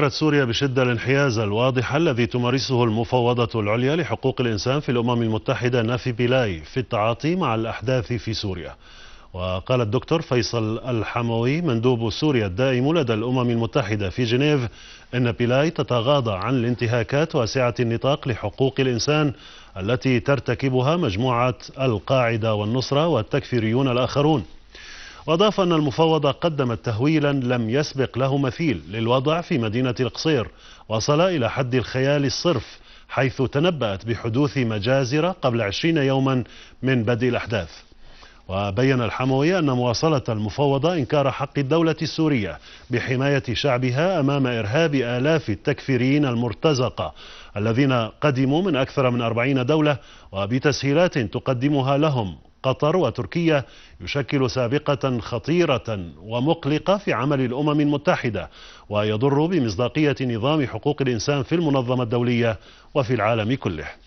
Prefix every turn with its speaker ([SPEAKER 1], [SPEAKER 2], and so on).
[SPEAKER 1] ذكرت سوريا بشدة الانحياز الواضح الذي تمارسه المفوضة العليا لحقوق الإنسان في الأمم المتحدة نافي بيلاي في التعاطي مع الأحداث في سوريا وقال الدكتور فيصل الحموي مندوب سوريا الدائم لدى الأمم المتحدة في جنيف أن بيلاي تتغاضى عن الانتهاكات واسعة النطاق لحقوق الإنسان التي ترتكبها مجموعة القاعدة والنصرة والتكفيريون الآخرون وأضاف أن المفوضة قدمت تهويلا لم يسبق له مثيل للوضع في مدينة القصير وصل إلى حد الخيال الصرف حيث تنبأت بحدوث مجازر قبل عشرين يوما من بدء الأحداث وبين الحموي أن مواصلة المفوضة إنكار حق الدولة السورية بحماية شعبها أمام إرهاب آلاف التكفيريين المرتزقة الذين قدموا من أكثر من أربعين دولة وبتسهيلات تقدمها لهم قطر وتركيا يشكل سابقة خطيرة ومقلقة في عمل الأمم المتحدة ويضر بمصداقية نظام حقوق الإنسان في المنظمة الدولية وفي العالم كله